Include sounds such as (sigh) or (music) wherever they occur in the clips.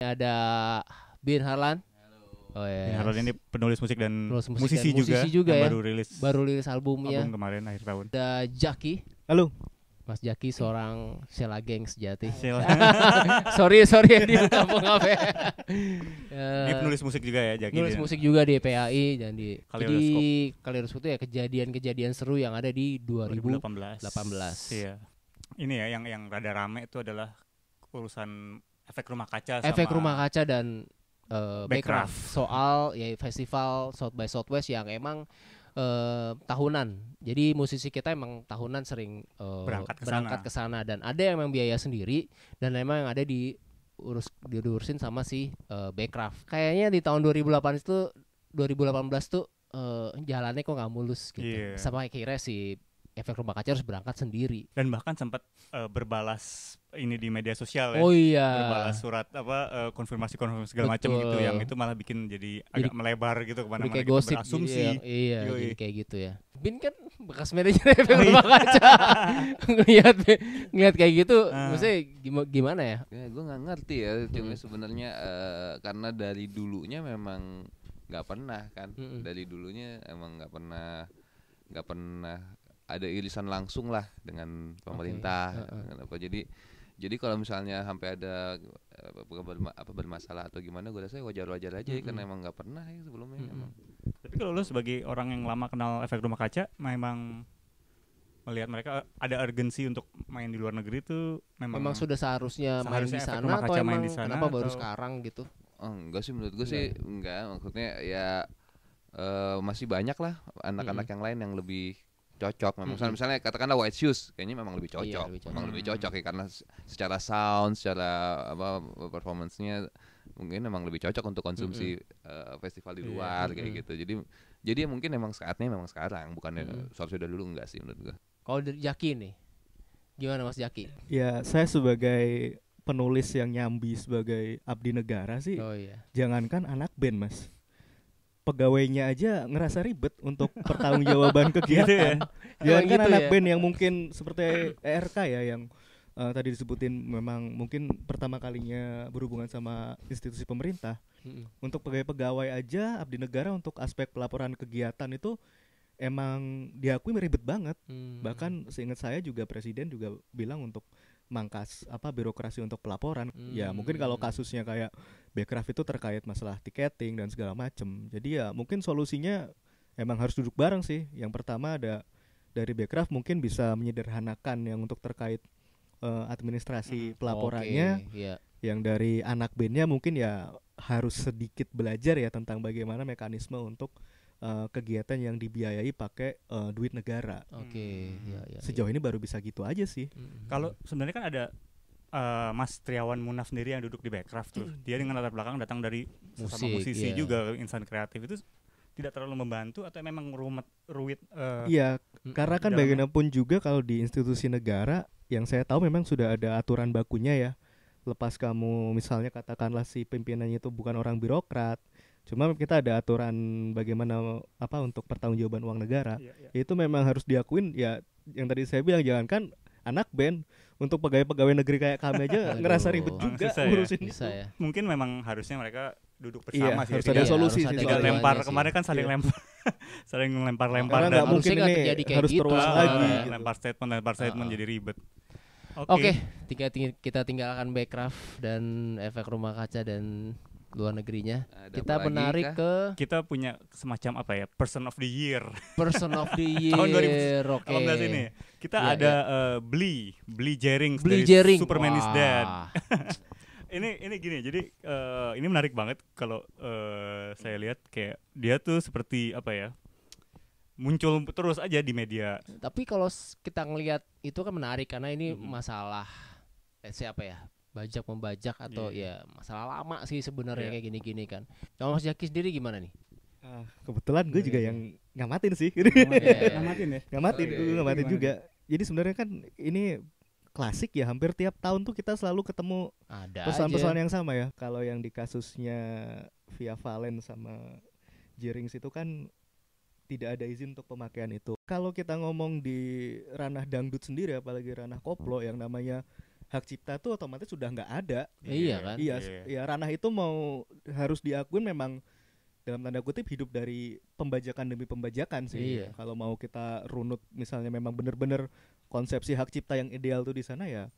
ada Bin Harlan. Halo. Oh yes. Bin Harlan ini penulis musik dan penulis musik musisi, dan musisi juga, ya. Baru rilis baru rilis albumnya. Album ya. kemarin akhir tahun. Ada Jaki. Halo. Mas Jaki seorang Sela gang sejati. Sela. (laughs) (laughs) sorry sorry di kampung apa ya. Ini penulis musik juga ya Jaki. Penulis musik juga di PAI dan di Kaleidoskop. Jadi Kaleidoskop itu ya kejadian-kejadian seru yang ada di 2018. 2018. Iya. Ini ya yang yang rada rame itu adalah urusan efek rumah kaca efek rumah kaca dan uh, backcraft. soal ya festival South by Southwest yang emang uh, tahunan. Jadi musisi kita emang tahunan sering uh, berangkat ke berangkat ke sana dan ada yang memang biaya sendiri dan emang yang ada di urus diurusin sama si uh, Backcraft. Kayaknya di tahun 2008 itu 2018 tuh uh, jalannya kok nggak mulus gitu. Yeah. Sama akhirnya si efek rumah kaca harus berangkat sendiri dan bahkan sempat uh, berbalas ini di media sosial ya oh iya berbalas surat apa eh, konfirmasi konfirmasi konfirmasi segala macam gitu yang itu malah bikin jadi, jadi agak melebar gitu kemana-mana kayak gitu, gosip gitu ya. berasumsi jadi, iya Yoi. jadi kayak gitu ya bin kan bekas manajer efek ya, (laughs) oh, iya. rumah iya. kaca (laughs) ngelihat ngelihat kayak gitu uh. maksudnya gimana ya, ya gue nggak ngerti ya cuma hmm. sebenarnya uh, karena dari dulunya memang nggak pernah kan -hmm. dari dulunya emang nggak pernah nggak pernah ada irisan langsung lah dengan pemerintah okay. uh, jadi jadi kalau misalnya sampai ada apa, apa bermasalah atau gimana gue rasa ya wajar-wajar aja mm -hmm. karena emang nggak pernah ya sebelumnya mm -hmm. emang. tapi kalau lu sebagai orang yang lama kenal efek rumah kaca memang melihat mereka ada urgensi untuk main di luar negeri itu memang memang sudah seharusnya, seharusnya main di sana atau main di sana kenapa baru sekarang gitu oh, enggak sih menurut gue sih ya? enggak maksudnya ya uh, masih banyak lah anak-anak -hmm. yang lain yang lebih cocok memang mm misalnya katakanlah white shoes kayaknya memang lebih iya, cocok, iya, lebih cocok. memang lebih cocok ya karena secara sound secara apa performancenya mungkin memang lebih cocok untuk konsumsi mm -hmm. uh, festival di iya, luar yeah. kayak mm -hmm. gitu jadi jadi mungkin memang saatnya memang sekarang bukan mm -hmm. seharusnya sudah dulu enggak sih menurut gua kalau dari Jaki nih gimana Mas Jaki ya saya sebagai penulis yang nyambi sebagai abdi negara sih oh, iya. jangankan anak band mas pegawainya aja ngerasa ribet untuk (laughs) pertanggungjawaban kegiatan. gitu ya. Jangan kan gitu anak ya? band yang mungkin seperti ERK ya yang uh, tadi disebutin memang mungkin pertama kalinya berhubungan sama institusi pemerintah. Mm -hmm. Untuk pegawai-pegawai aja abdi negara untuk aspek pelaporan kegiatan itu emang diakui ribet banget. Mm -hmm. Bahkan seingat saya juga presiden juga bilang untuk mangkas apa birokrasi untuk pelaporan. Ya, hmm. Ya mungkin kalau kasusnya kayak Bekraf itu terkait masalah tiketing dan segala macem. Jadi ya mungkin solusinya emang harus duduk bareng sih. Yang pertama ada dari Bekraf mungkin bisa menyederhanakan yang untuk terkait uh, administrasi hmm, pelaporannya. Okay, iya. yeah. Yang dari anak bandnya mungkin ya harus sedikit belajar ya tentang bagaimana mekanisme untuk uh, kegiatan yang dibiayai pakai uh, duit negara. Oke, okay, hmm. ya, ya, Sejauh ya. ini baru bisa gitu aja sih. Hmm. Kalau sebenarnya kan ada uh, Mas Triawan Munaf sendiri yang duduk di Backcraft tuh. Hmm. Dia dengan latar belakang datang dari Musik, sesama musisi yeah. juga insan kreatif itu tidak terlalu membantu atau memang rumit ruwet uh, Iya, hmm. karena kan bagaimanapun juga kalau di institusi negara yang saya tahu memang sudah ada aturan bakunya ya. Lepas kamu misalnya katakanlah si pimpinannya itu bukan orang birokrat, Cuma kita ada aturan bagaimana apa untuk pertanggungjawaban uang negara. ya, ya. Itu memang harus diakuin ya yang tadi saya bilang jangan kan anak band untuk pegawai-pegawai negeri kayak kami aja (laughs) ngerasa ribet juga susah ya? ngurusin ya? Mungkin memang harusnya mereka duduk bersama iya, sih harus ada ada ya? solusi harus tidak ada lempar sih. kemarin kan saling iya. lempar (laughs) saling lempar-lempar dan mungkin ini harus gitu, ah, lagi gitu. lempar statement lempar ah. statement uh, jadi ribet Oke, okay. okay, kita tinggalkan backcraft dan efek rumah kaca dan luar negerinya. Ada kita menarik kah? ke kita punya semacam apa ya? Person of the year. Person of the (laughs) year. Tahun 2000. okay. ini. Kita yeah, ada yeah. Iya. Uh, Blee, Blee Jering Blee dari Jering. Superman Wah. is Dead. (laughs) ini ini gini. Jadi uh, ini menarik banget kalau uh, saya lihat kayak dia tuh seperti apa ya? muncul terus aja di media. Tapi kalau kita ngelihat itu kan menarik karena ini hmm. masalah let's eh, say ya? bajak membajak atau yeah. ya masalah lama sih sebenarnya yeah. kayak gini-gini kan. Kalau Mas Jaki sendiri gimana nih? Uh, kebetulan gue juga iya, iya. yang ngamatin sih. Oh, iya, (laughs) ngamatin ya. Ngamatin, iya, iya. ngamatin gimana? juga. Jadi sebenarnya kan ini klasik ya hampir tiap tahun tuh kita selalu ketemu persoalan-persoalan yang sama ya. Kalau yang di kasusnya Via Valen sama Jerings itu kan tidak ada izin untuk pemakaian itu. Kalau kita ngomong di ranah dangdut sendiri apalagi ranah koplo yang namanya hak cipta tuh otomatis sudah nggak ada. Iya, iya. kan? Iya, iya, iya, ranah itu mau harus diakui memang dalam tanda kutip hidup dari pembajakan demi pembajakan sih. Iya. Kalau mau kita runut misalnya memang benar-benar konsepsi hak cipta yang ideal tuh di sana ya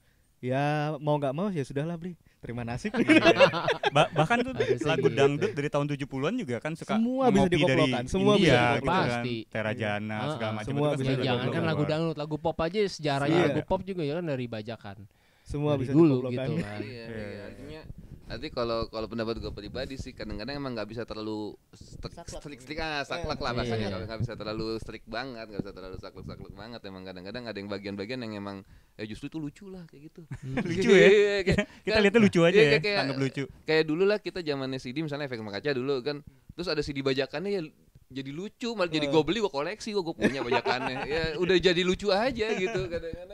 ya mau nggak mau ya sudahlah beli terima nasib iya. (laughs) ba bahkan tuh gitu lagu gitu. dangdut dari tahun 70-an juga kan suka semua bisa dari semua India, bisa gitu kan. pasti kan, Terajana segala macam semua itu kan bisa jangan kan lagu dangdut lagu pop aja sejarahnya lagu pop juga ya kan dari bajakan semua bisa dulu gitu kan. (laughs) Iya, iya, iya. Artinya nanti kalau kalau pendapat gue pribadi sih kadang-kadang emang nggak bisa terlalu strik strik ah saklek lah iya. bahasanya kalau iya. nggak bisa terlalu strik banget nggak bisa terlalu saklek saklek banget emang kadang-kadang ada yang bagian-bagian yang emang ya justru itu lucu lah kayak gitu hmm. (laughs) lucu ya (laughs) kita kan lihatnya lucu aja ya, kayak, lucu kayak dulu lah kita zamannya CD misalnya efek kaca dulu kan terus ada CD bajakannya ya jadi lucu malah jadi oh. gue beli gue koleksi gue gue punya bajakannya ya udah jadi lucu aja gitu kadang-kadang